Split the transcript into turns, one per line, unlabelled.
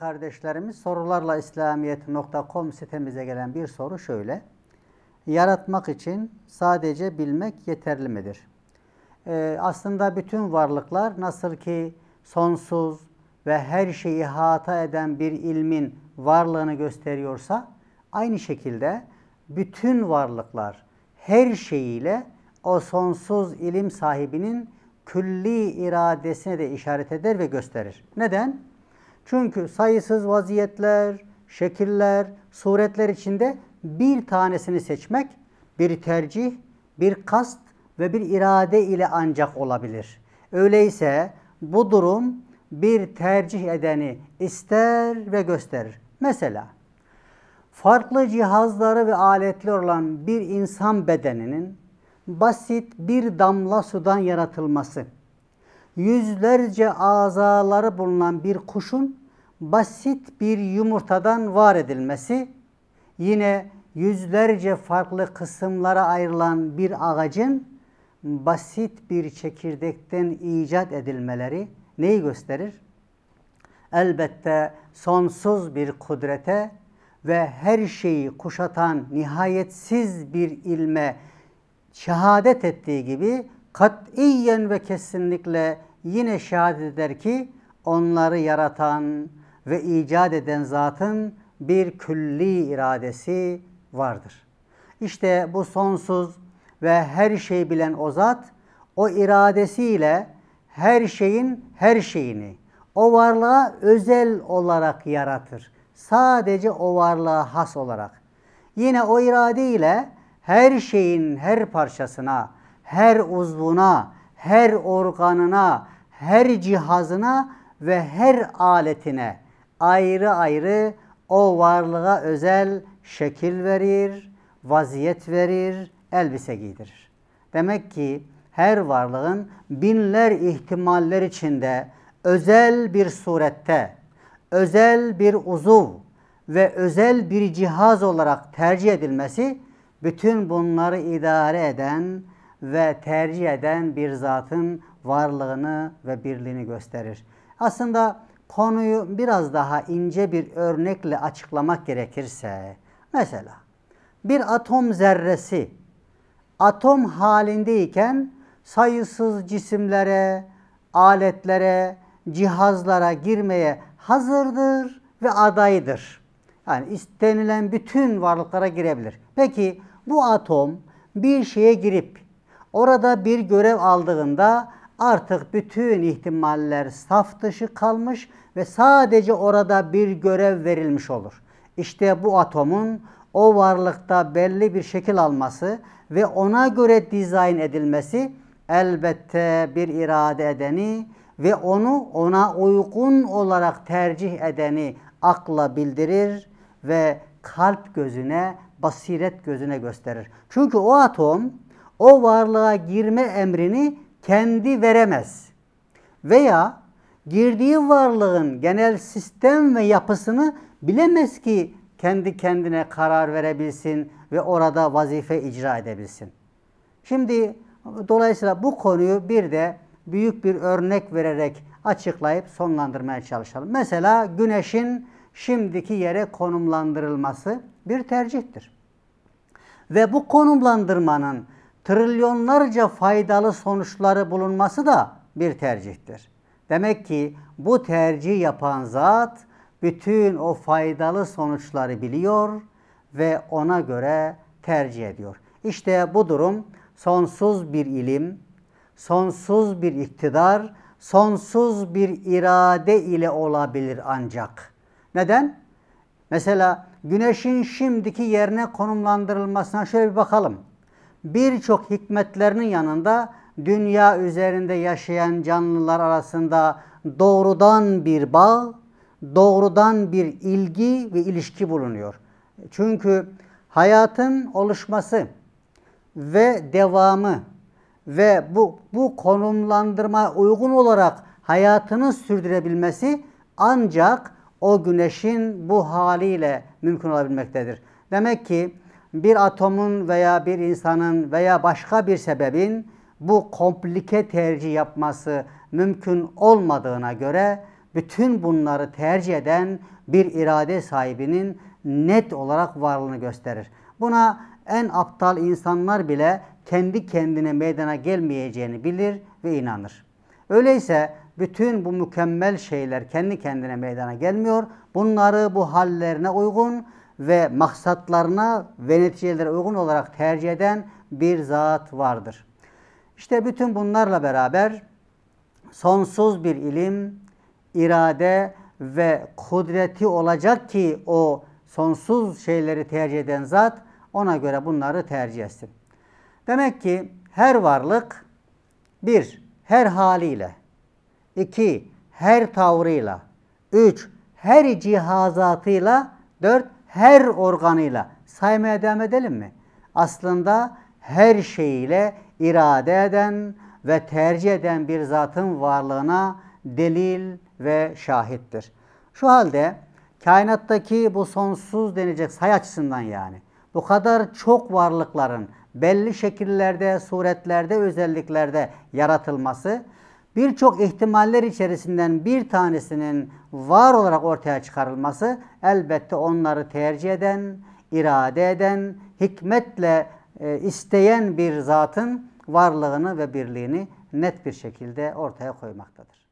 kardeşlerimiz sorularla İslamiyet.com sitemize gelen bir soru şöyle. Yaratmak için sadece bilmek yeterli midir? Ee, aslında bütün varlıklar nasıl ki sonsuz ve her şeyi hata eden bir ilmin varlığını gösteriyorsa aynı şekilde bütün varlıklar her şeyiyle o sonsuz ilim sahibinin külli iradesine de işaret eder ve gösterir. Neden? Çünkü sayısız vaziyetler, şekiller, suretler içinde bir tanesini seçmek bir tercih, bir kast ve bir irade ile ancak olabilir. Öyleyse bu durum bir tercih edeni ister ve gösterir. Mesela farklı cihazları ve aletler olan bir insan bedeninin basit bir damla sudan yaratılması yüzlerce azaları bulunan bir kuşun basit bir yumurtadan var edilmesi, yine yüzlerce farklı kısımlara ayrılan bir ağacın basit bir çekirdekten icat edilmeleri neyi gösterir? Elbette sonsuz bir kudrete ve her şeyi kuşatan nihayetsiz bir ilme şehadet ettiği gibi katiyen ve kesinlikle yine şehadet eder ki onları yaratan ve icat eden zatın bir külli iradesi vardır. İşte bu sonsuz ve her şeyi bilen o zat o iradesiyle her şeyin her şeyini o varlığa özel olarak yaratır. Sadece o varlığa has olarak. Yine o iradeyle her şeyin her parçasına, her uzvuna, her organına, her cihazına ve her aletine ayrı ayrı o varlığa özel şekil verir, vaziyet verir, elbise giydirir. Demek ki her varlığın binler ihtimaller içinde özel bir surette, özel bir uzuv ve özel bir cihaz olarak tercih edilmesi bütün bunları idare eden ve tercih eden bir zatın varlığını ve birliğini gösterir. Aslında konuyu biraz daha ince bir örnekle açıklamak gerekirse, mesela bir atom zerresi atom halindeyken sayısız cisimlere, aletlere, cihazlara girmeye hazırdır ve adaydır. Yani istenilen bütün varlıklara girebilir. Peki bu atom bir şeye girip orada bir görev aldığında artık bütün ihtimaller saf dışı kalmış ve sadece orada bir görev verilmiş olur. İşte bu atomun o varlıkta belli bir şekil alması ve ona göre dizayn edilmesi elbette bir irade edeni ve onu ona uygun olarak tercih edeni akla bildirir ve kalp gözüne, basiret gözüne gösterir. Çünkü o atom o varlığa girme emrini kendi veremez. Veya girdiği varlığın genel sistem ve yapısını bilemez ki kendi kendine karar verebilsin ve orada vazife icra edebilsin. Şimdi dolayısıyla bu konuyu bir de büyük bir örnek vererek açıklayıp sonlandırmaya çalışalım. Mesela güneşin şimdiki yere konumlandırılması bir tercihtir. Ve bu konumlandırmanın trilyonlarca faydalı sonuçları bulunması da bir tercihtir. Demek ki bu tercih yapan zat bütün o faydalı sonuçları biliyor ve ona göre tercih ediyor. İşte bu durum sonsuz bir ilim, sonsuz bir iktidar, sonsuz bir irade ile olabilir ancak. Neden? Mesela güneşin şimdiki yerine konumlandırılmasına şöyle bir bakalım birçok hikmetlerinin yanında dünya üzerinde yaşayan canlılar arasında doğrudan bir bağ, doğrudan bir ilgi ve ilişki bulunuyor. Çünkü hayatın oluşması ve devamı ve bu, bu konumlandırma uygun olarak hayatını sürdürebilmesi ancak o güneşin bu haliyle mümkün olabilmektedir. Demek ki bir atomun veya bir insanın veya başka bir sebebin bu komplike tercih yapması mümkün olmadığına göre bütün bunları tercih eden bir irade sahibinin net olarak varlığını gösterir. Buna en aptal insanlar bile kendi kendine meydana gelmeyeceğini bilir ve inanır. Öyleyse bütün bu mükemmel şeyler kendi kendine meydana gelmiyor. Bunları bu hallerine uygun ve maksatlarına ve neticelere uygun olarak tercih eden bir zat vardır. İşte bütün bunlarla beraber sonsuz bir ilim, irade ve kudreti olacak ki o sonsuz şeyleri tercih eden zat ona göre bunları tercih etsin. Demek ki her varlık bir her haliyle, iki her tavrıyla, üç her cihazatıyla, dört her organıyla saymaya devam edelim mi? Aslında her şeyiyle irade eden ve tercih eden bir zatın varlığına delil ve şahittir. Şu halde kainattaki bu sonsuz denecek say açısından yani bu kadar çok varlıkların belli şekillerde, suretlerde, özelliklerde yaratılması birçok ihtimaller içerisinden bir tanesinin var olarak ortaya çıkarılması elbette onları tercih eden, irade eden, hikmetle e, isteyen bir zatın varlığını ve birliğini net bir şekilde ortaya koymaktadır.